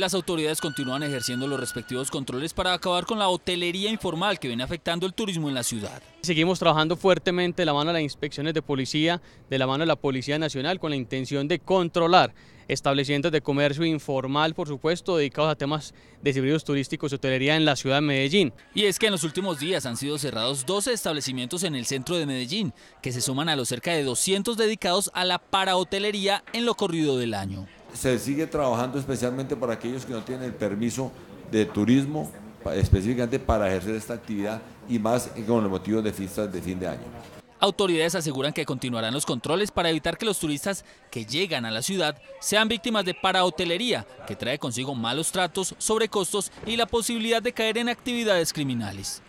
Las autoridades continúan ejerciendo los respectivos controles para acabar con la hotelería informal que viene afectando el turismo en la ciudad. Seguimos trabajando fuertemente de la mano de las inspecciones de policía, de la mano de la Policía Nacional, con la intención de controlar establecimientos de comercio informal, por supuesto, dedicados a temas de servicios turísticos y hotelería en la ciudad de Medellín. Y es que en los últimos días han sido cerrados 12 establecimientos en el centro de Medellín, que se suman a los cerca de 200 dedicados a la parahotelería en lo corrido del año se sigue trabajando especialmente para aquellos que no tienen el permiso de turismo específicamente para ejercer esta actividad y más con el motivo de fiestas de fin de año. Autoridades aseguran que continuarán los controles para evitar que los turistas que llegan a la ciudad sean víctimas de parahotelería, que trae consigo malos tratos, sobrecostos y la posibilidad de caer en actividades criminales.